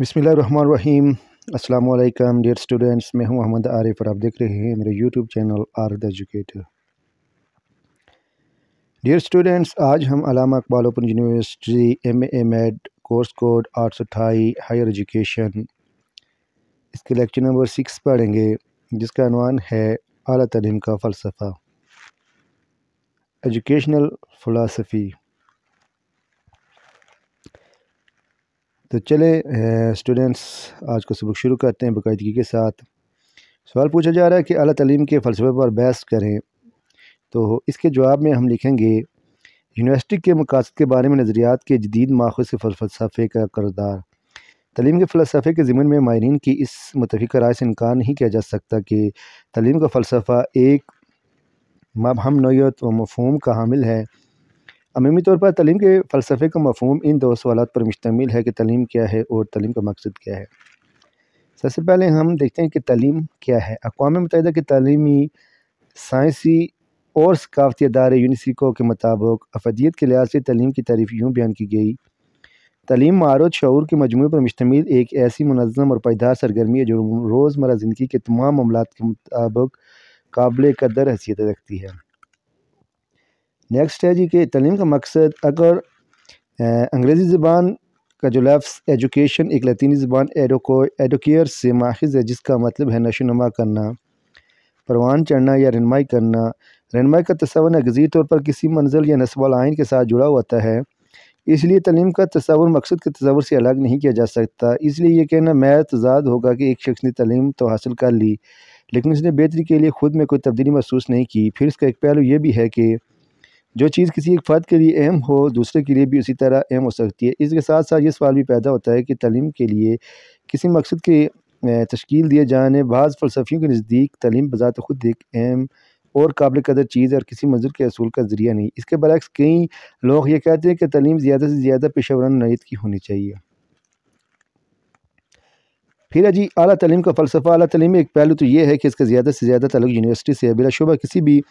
बिसमीम अल्लाम dear students मैं हूं मोहम्मद आरिफ और आप देख रहे हैं मेरे YouTube channel R the educator dear students आज हम Allama Iqbal open university M M ed course code आठ सौ अठाई हायर एजुकेशन इसके लेक्चर नंबर सिक्स पढ़ेंगे जिसका अनवान है अली तलीम का फ़लसफ़ा एजुकेशनल फ़लासफ़ी तो चले स्टूडेंट्स आज का सबक शुरू करते हैं बाकायदगी के साथ सवाल पूछा जा रहा है कि अली तलीम के फ़लसफे पर बहस करें तो इसके जवाब में हम लिखेंगे यूनिवर्सिटी के मकासद के बारे में नज़रियात के जदीद माखज फ़लसफे का करदार तलीम के फ़लसफे के ज़मन में माहरीन की इस मुतफ़ राय से इनकार नहीं किया जा सकता कि तलीम का फ़लसफ़ा एक मबहम नोयत व मफहम का हामिल है अमूमी तौर पर तलीम के फ़लसफ़े का मफहम इन दो सवाल पर मुश्तमिल है कि तलीम क्या है और तलीम का मकसद क्या है सबसे पहले हम देखते हैं कि तलीम क्या है अकवा मुतहद के तलीमी साइंसी और सकाफती अदारे यूनिसको के मुताबिक अफदियत के लिहाज से तलीम की तारीफ यूँ बयान की गई तलीम मारत शूर के मजमू पर मुश्तमिल एक ऐसी मनज़म और पायदार सरगर्मी है जो रोज़मर ज़िंदगी के तमाम मामला के मुताबिक काबिल कदर हैसियत रखती है नेक्स्ट है जी कि तलीम का मकसद अगर अंग्रेज़ी ज़बान का जो लफ्स एजुकेशन एक लतीनी ज़बान एडोको एडोकेयर से माखज़ है जिसका मतलब है नमा करना परवान चढ़ना या रनमाई करना रनमाई का तस्वर नगजी तौर पर किसी मंजिल या नस्बाल आइन के साथ जुड़ा होता है इसलिए तलीम का तस्वर मकसद के तस्वर से अलग नहीं किया जा सकता इसलिए यह कहना मैं तजाद होगा कि एक शख्स ने तलीम तो हासिल कर ली लेकिन उसने बेहतरी के लिए ख़ुद में कोई तब्दीली महसूस नहीं की फिर इसका एक पहलू यह भी है कि जो चीज़ किसी एक फ़र्द के लिए अहम हो दूसरे के लिए भी उसी तरह अहम हो सकती है इसके साथ साथ ये सवाल भी पैदा होता है कि तलीम के लिए किसी मकसद के तश्कील दिए जाने बाज़ फ़लसफियों के नज़दीक तलीम बज़ात खुद एक अहम और काबिल कदर चीज़ और किसी मंजिल के असूल का ज़रिया नहीं इसके बरक्स कई लोग ये कहते हैं कि तलीम ज़्यादा से ज़्यादा पेशा नयत की होनी चाहिए फिर जी अली तलीम का फ़लसफ़ा अली तलीम एक पहलू तो यह है कि इसका ज़्यादा से ज़्यादा तल्लु यूनिवर्सिटी से है बिलाशुबा किसी भी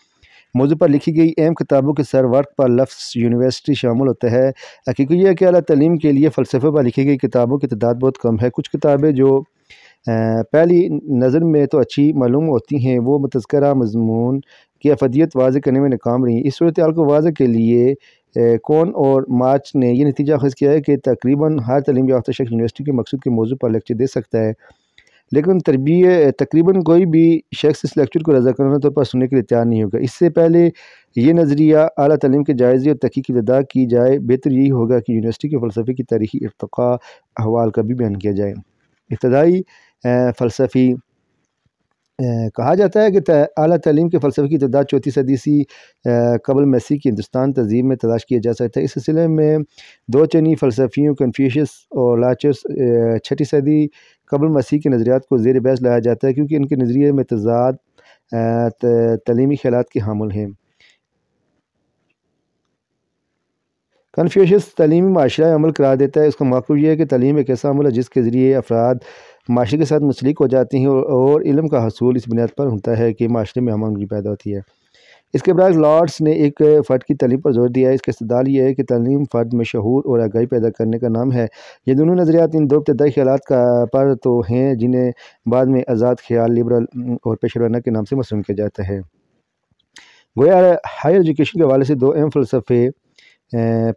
मौजू पर लिखी गई अहम किताबों के सर वर्क पर लफ्स यूनिवर्सिटी शामिल होता है हकीकत यह कि अली तलीम के लिए फ़लसफे पर लिखी गई किताबों की तादाद बहुत कम है कुछ किताबें जो पहली नज़र में तो अच्छी मालूम होती हैं वो मतस्करा मजमून की अफदियत वाज करने में नाकाम रही इस सूरत को वाज के लिए कौन और मार्च ने यह नतीजा खज किया है कि तकरीबन हर तलीम याफ्तर शख्स यूनिवर्सिटी के मकसद के मौजू पर लेक्चर दे सकता है लेकिन तरबी तकरीबन कोई भी शख्स इस लेक्चर को रजाकाना तौर तो पर सुनने के लिए तैयार नहीं होगा इससे पहले ये नज़रिया अली तलीम के जायज़े और तहकीक अदा की जाए बेहतर यही होगा कि यूनिवर्सिटी के फ़लसफ़े की तारीखी इरतका अहवाल का भी बयान किया जाए इब्तदाई फ़लसफ़ी कहा जाता है कि अली तलीम के फ़लसफे की तदाद चौथी सदी सी कबल मसीह की हिंदुस्तान तहजीब में तलाश किया जा सकता है इस सिलसिले में दो चनी फ़लसफियों कन्फ्यूशस और लाचस छठी सदी कबल मसीह के नज़रियात को जेर बहस लाया जाता है क्योंकि इनके नज़रिए में तजाद तलीमी ख्याल के हामिल हैं कन्फ्यूशस तलीमी माशरा अमल करा देता है इसका मकूब यह है कि तलीम एक ऐसा अमल है जिसके ज़रिए अफराद माशरे के साथ मुसलिक हो जाती हैं और इलम का हसूल इस बुनियाद पर होता है कि माशरे में हमनगी पैदा होती है इसके बाद लॉर्ड्स ने एक फ़र्द की तलीम पर जोर दिया है इसका इस्तेदाल यह है कि तलीम फ़र्द में शहूर और आगाही पैदा करने का नाम है ये दोनों नज़रियात इन दो इब्तदाई ख्याल का पर तो हैं जिन्हें बाद में आज़ाद ख्याल लिबरल और पेशराना के नाम से मसूम किया जाता है गोया हायर एजुकेशन के हवाले से दो अहम फ़लसफ़े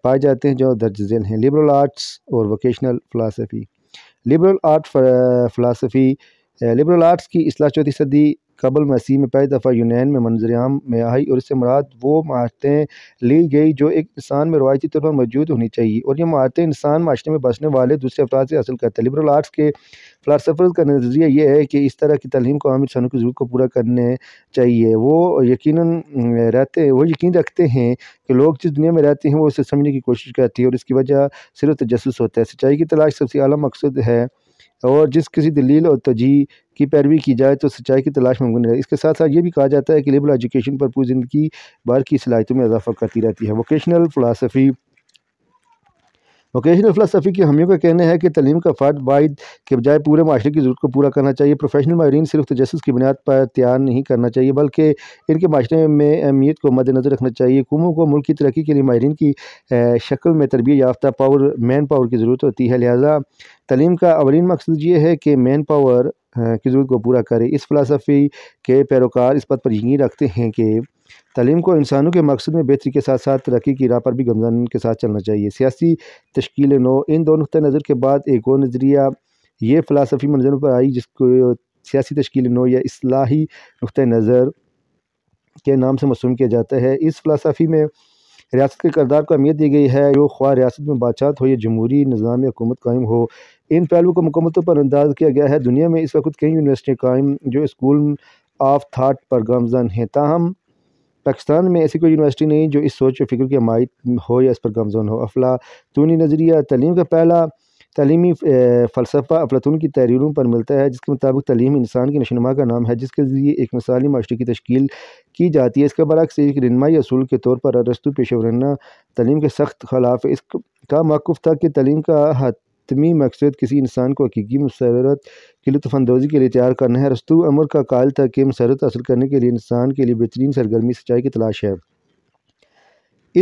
पाए जाते हैं जो दर्ज झेल हैं लिबरल आर्ट्स और वोकेशनल फ़लासफ़ी liberal art philosophy liberal arts की असला चौथी सदी कबल मसीह में पहली दफ़ा यूनान में आम में आई और इससे मुराद वो महारतें ली गई जो एक इंसान में रवायती तौर पर मौजूद होनी चाहिए और ये महारतें इंसान माशरे में बसने वाले दूसरे अफराद से हासिल करते हैं लिबरल आर्ट्स के फ़लासफ़र का नज़रिया यह है कि इस तरह की तलीम को आमिर इंसानों की ज़रूरत को पूरा करने चाहिए वो यकीन रहते वो यकीन रखते हैं कि लोग जिस दुनिया में रहते हैं वो उसे समझने की कोशिश करती है और इसकी वजह सिर्फ तजस होता है सिंचाई की तलाश सबसे अला मकसद है और जिस किसी दलील और तजी की पैरवी की जाए तो सच्चाई की तलाश मुमकिन है इसके साथ साथ ये भी कहा जाता है कि लेबल एजुकेशन पर पूरी ज़िंदगी बार की सलाहितों में इजाफा करती रहती है वोकेशनल फ़लासफ़ी वोकेशनल फलसफ़ी की हमियों का कहना है कि तलीम का फ़र्द वाद के बजाय पूरे माशरे की ज़रूरत को पूरा करना चाहिए प्रोफेशनल माहरीन सिर्फ तजस तो की बुनियाद पर तैयार नहीं करना चाहिए बल्कि इनके माशरे में अहमियत को मद्दनज़र रखना चाहिए हुकूमों को मुल्क की तरक्की के लिए माहरीन की शक्ल में तरबियत याफ्ता पावर मैन पावर की ज़रूरत होती है लिहाजा तलीम का अवरीन मकसद ये है कि मैन पावर की ज़रूरत को पूरा करे इस फलसफ़ी के पैरोकार इस बात पर यकीन रखते हैं कि तलीम को इंसानों के मकसद में बेहतरी के साथ साथ तरक्की की राह पर भी गमजान के साथ चलना चाहिए सियासी तश्कील नो इन दो नुक़ नज़र के बाद एक और नज़रिया ये फ़लासफ़ी मंजरों पर आई जिसको सियासी तश्कील नो या असलाही नुक़ नज़र के नाम से मसूम किया जाता है इस फ़लासफ़ी में रियासत के करदार को अहमियत दी गई है जो ख्वा रियासत में बादशाहत हो या जमहूरी निज़ाम हुकूमत कायम हो इन पहलुओं को मुकम्मल तौर पर अंदाज किया गया है दुनिया में इस वक्त कई यूनिवर्सिटियाँ कायम जो स्कूल ऑफ थाट पर गामजन हैं ताहम पाकिस्तान में ऐसी कोई यूनिवर्सिटी नहीं जो इस सोच व फिक्र की हमायत हो या इस पर गमजन हो अफलातूनी नज़रिया तलीम का पहला तलीमी फ़लसफ़ा अफलातून की तहरीरों पर मिलता है जिसके मुताबिक तलीम इंसान की नशनुमा का नाम है जिसके ज़रिए एक मिसाली माशरे की तश्कील की जाती है इसका बरक्स एक रनमाई असूल के तौर पर अरस्तु पेशवराना तलीम के सख्त खिलाफ इसका मौक़ुफ़ था कि तलीम का हद हतमी मकसद किसी इंसान को हकीकी मसरत की लुफानंदोज़ी के लिए तैयार करना है रस्तु अमर का कायल था कि मसरत हासिल करने के लिए इंसान के लिए बेहतरीन सरगर्मी सच्चाई की तलाश है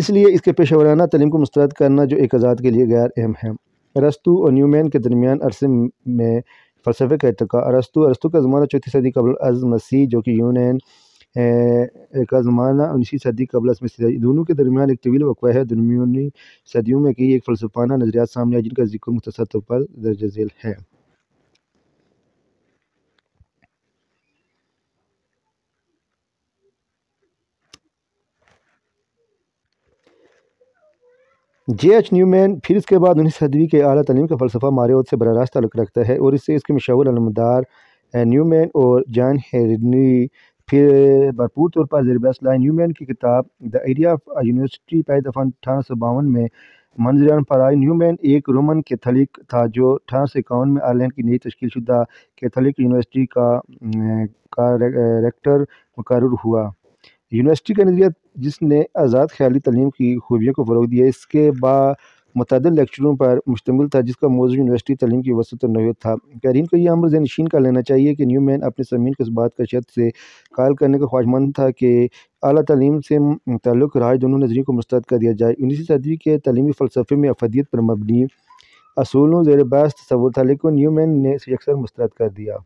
इसलिए इसके पेशेवराना तलीम को मस्तरद करना जो एक आज़ाद के लिए गैर अहम है रस्तू और न्यूमैन के दरमियान अरसे में फ़लसफे का इतका अरस्तु अरस्तु का ज़माना चौथी सदी कबल अज मसीह जो कि यूनैन का ज़माना उन्नीसवीं सदी कबल में दोनों के दरमियान एक तवील वक़ है दरमिया सदियों में कई एक फ़लसफाना नज़रियात सामने आए जिनका जिक्र मुख्तर तौर पर दर्ज झेल है जे एच न्यूमैन फिर इसके बाद उन्नीस सदवी के अली तलीम का फ़लसफ़ा मारे से बर रास्त तल्लक रखता है और इससे इसके मशहूर अलमदार न्यूमैन और जान हेरनी फिर भरपूर तौर पर जरब न्यूमैन की किताब द एरिया ऑफ यूनिवर्सिटी पैदा अठारह सौ बावन में मंजरन फराज न्यूमैन एक रोमन कैथलिक था जो अठारह सौ इक्यावन में आयरलैंड की नई तश्ील शुदा कैथलिक यूनिवर्सिटी का अं, का रेक्टर मुकर हुआ यूनिवर्सिटी का नजरिया जिसने आज़ाद ख्याली तलीम की खूबियों को फ़रोग दिया इसके बाद मतद लेक्चरों पर मुश्तमिल था जिसका मौजूद यूनिवर्सिटी तलीम की वसत नवीत था कैरिन को यह अमर जैनशीन का लेना चाहिए कि न्यू मैन अपने समीन के इस बात का शत से कायल करने का ख्वाहिशमंद था कि अली तलीम से तल्लक रहा दोनों नजरियों को मुस्तद कर दिया जाए उन्नीसवीं सदी के तलीमी फ़लसफे में अफदियत पर मबनी असूलों जेर बहस तस्वुर था लेकिन मैन ने इसे अक्सर मुस्तरद कर दिया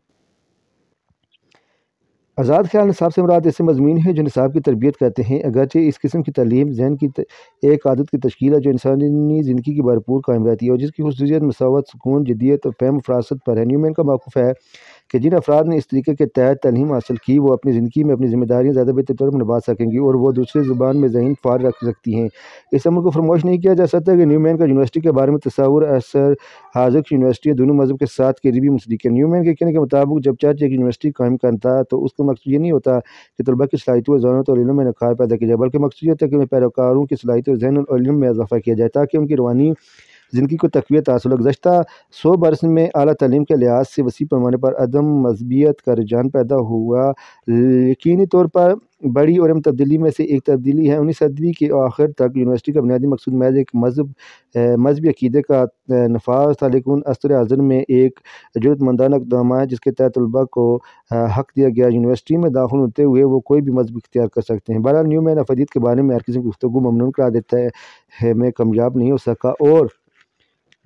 आज़ाद ख्याल निसाब से मुराद ऐसे मजमून है जो निसाब की तरबियत करते हैं अगरचे इस किस्म की तलीम जहन की त... एक आदत की तश्ील है जो इंसानी ज़िंदगी की भरपूर कायम रहती है और जिसकी खसूसियत मसावत सुकून जदीत और फैम फरासत पर है न्यूमैन का मौक़ है कि जिन अफराद ने इस तरीके के तहत तलीम हासिल की वो अपनी ज़िंदगी में अपनी जिम्मेदारियाँ ज़्यादा बेहतर तौर पर निभा सकेंगी और वो दूसरे ज़ुबान में जहन फार रख सकती हैं इस अमल को फरमोश नहीं किया जा सकता कि न्यूमैन का यूनिवर्सिटी के बारे में तस्वर असर हाजिर यूनिवर्सिटी दोनों मजहब के साथ करीबी मुस्लिक है न्यूमैन के कहने के मुताबिक जब चर्च एक यूनिवर्सिटी कायम करता तो उसका मकसद ये नहीं होता कि तलबा की सलाहित व जहनत और इलम में नखार पैदा किया जाए बल्कि मकसद ये होता है कि पैरोकारों की सलाहित और जहन और इलम में इजाफा किया जाए ताकि उनकी रवानी ज़िंदगी को तकवीत हासिल गुजशत सौ बरस में अली तलीम के लिहाज से वसी पैमाने पर अदम मजबियत का रुझान पैदा हुआ यकीनी तौर पर बड़ी और अहम तब्दीली में से एक तब्दीली है उन्नीस सदवी के आखिर तक यूनिवर्सिटी का बुनियादी मकसूद महज एक मजहब मजहबी अकीदे का नफाज था लेकिन अस्तर अजर में एक जरूरतमंदाना इकदाम है जिसके तहत तलबा को हक दिया गया यूनिवर्सिटी में दाखिल होते हुए वो कोई भी मजहब इख्तियार कर सकते हैं बहरहाल न्यू मैन अफदीत के बारे में हर किसी की गुफ्तु ममनून करा देता है मैं कामयाब नहीं हो सका और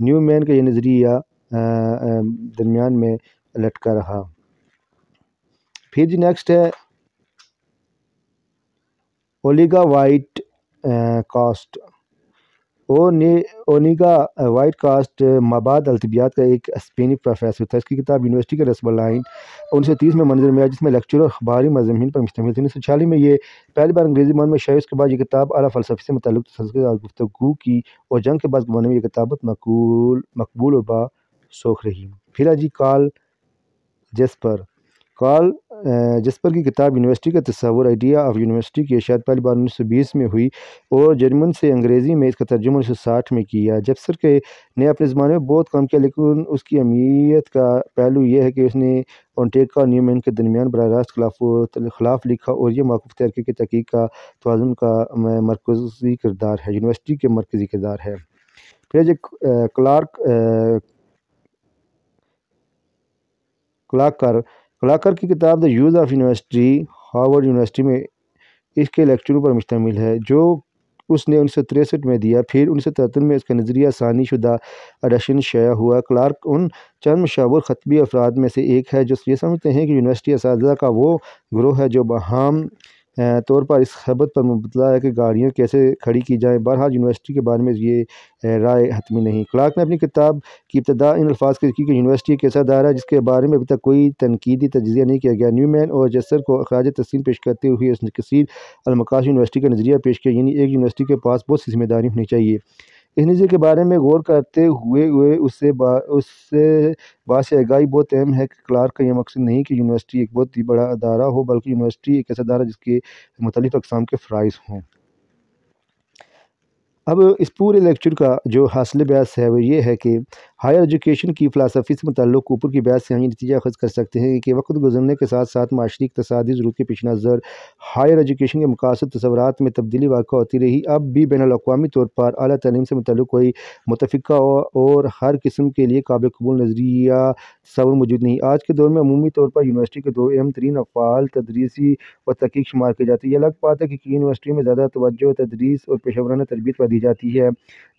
न्यूमैन का यह नज़रिया दरमियान में लटका रहा फिर जी नेक्स्ट है ओलिगा वाइट कास्ट ओने ओनिगा वाइट कास्ट मबाद अल्तबियात का एक स्पेनी प्रोफेसर था इसकी किताब यूनिवर्सिटी के रसबल लाइन उन्नीस सौ तीस में मंजर में आया जिसमें लेक्चर और अखबारी मजमिन पर मुश्तमिल थी उन्नीस सौ छियालीस में ये पहली बार अंग्रेजी मान में शायद उसके बाद ये किताब अला फलसफे से मुतल गुफ्तु की और जंग के बाद जमाने में ये किताब मकबूल मकबूल और बा सोख रही फिर जी कॉल जस्पर कॉल जिस पर की किताब यूनिवर्सिटी का तस्वर आइडिया ऑफ यूनिवर्सिटी की शायद पहली बार उन्नीस सौ बीस में हुई और जर्मन से अंग्रेज़ी में इसका तर्जुमा उन्नीस सौ साठ में किया जब सर के ने अपने ज़माने में बहुत काम किया लेकिन उसकी अहमियत का पहलू यह है कि उसने कॉन्टेक और न्यूमैन के दरमियान बर रास्त खिलाफ खिलाफ लिखा और यह मौकूफ़ तहरीक की तहकीक का तोज़ुन का मरकज़ी किरदार है यूनिवर्सिटी के मरकज़ी किरदार है फिर जो क्लार्क क्लाकर कलाकार की किताब the use of university Harvard university में इसके लेक्चरों पर मुश्तमिल है जो उसने उन्नीस सौ तिरसठ में दिया फिर उन्नीस सौ तिहत्तर में इसका नज़रिया सानी शुदा अडशन शाया हुआ क्लार्क उन चंद मशावर ख़तबी अफराद में से एक है जो ये समझते हैं कि यूनिवर्सिटी इस का वो ग्रोह है जो बहम तौर तो पर इस खबर पर मुबतला है कि गाड़ियाँ कैसे खड़ी की जाएँ बहरहाल यूनिवर्सिटी के बारे में ये राय हतमी नहीं क्लार्क ने अपनी किताब की इब्तदा इन अल्फाज की कि यूनिवर्सिटी एक ऐसा दायरा जिसके बारे में अभी तक कोई तनकीदी तजिया नहीं किया गया न्यूमैन और जसर को अखराज तस्म पेश करते हुए इस कसीर अलमकाश यूनिवर्सिटी का नज़रिया पेश किया यानी एक यूनिवर्सिटी के पास बहुत सी जिम्मेदारी होनी चाहिए जी के बारे में गौर करते हुए हुए उससे बा उससे बात से आगाही बहुत अहम है कि क्लार्क का यह मकसद नहीं कि यूनिवर्सिटी एक बहुत ही बड़ा अदारा हो बल्कि यूनिवर्सिटी एक ऐसा अदारा जिसके मुख्तलिफ़ अकसाम के फ़राइज़ हों अब इस पूरे लेक्चर का जो हासिल ब्यास है वो ये है कि हायर एजुकेशन की फ़िलासफ़ी से मतलब ऊपर की बहस से हम नतीजा खर्च कर सकते हैं कि वक्त गुजरने के साथ साथ माशरी इकतदी ज़रूर के पेश नज़र हायर एजुकेशन के मकासद तस्वरत में तब्दीली वाक़ होती रही अब भी बैन अवी तौर पर अली तलीम से मतलब कोई मुतफ़ा और हर किस्म के लिए काबिल कबूल नज़रिया सबर मौजूद नहीं आज के दौर में अमूमी तौर पर यूनिवर्सिटी के दो अहम तरीन अफ़ाल तदरीसी और तहकीक शुमार की जाती है यह अलग बात है कि यूनिवर्सिटी में ज़्यादा तोज्जो तदरीस और पेशावराना तरबियत पर दी जाती है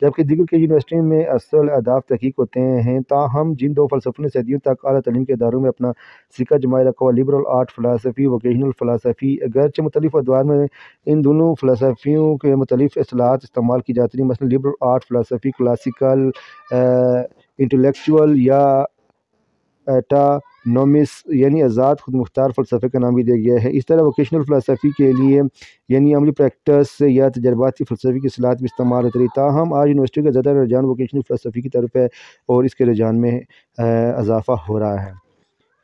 जबकि दिग्गर की यूनिवर्सिटी में असल अदाफ तहकीक होते हैं ताहम जिन दो फलसफों ने सदियों तक अली तलीम के इदारों में अपना सिक्का जमाए रखा हुआ liberal art philosophy vocational philosophy अगरच मुख्तलिफ अदवार में इन दोनों फलासफियों के मुख्तलिफ असलाहत इस्तेमाल की जाती हैं मसल liberal art philosophy classical intellectual या एटा नोमिस यानी आज़ाद खुद मुख्तार फ़लसफ़े का नाम भी दिया गया है इस तरह वोकेशनल फ़लसफ़ी के लिए यानी अमली प्रैक्टिस या तजर्बाती फ़लसफ़ी की सलाहत भी इस्तेमाल होती रही ताहम आज यूनिवर्सिटी का ज़्यादा रुझान वोकेशनल फ़लसफ़ी की तरफ है और इसके रुझान में इजाफ़ा हो रहा है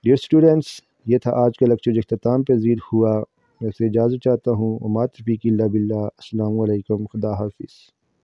डियर स्टूडेंट्स ये था आज का लेक्चर जो अख्ताम पजीर हुआ मैं इजाज़त चाहता हूँ उमातफ़ी की लाबिल्ला अल्लाम खुदा हाफिज़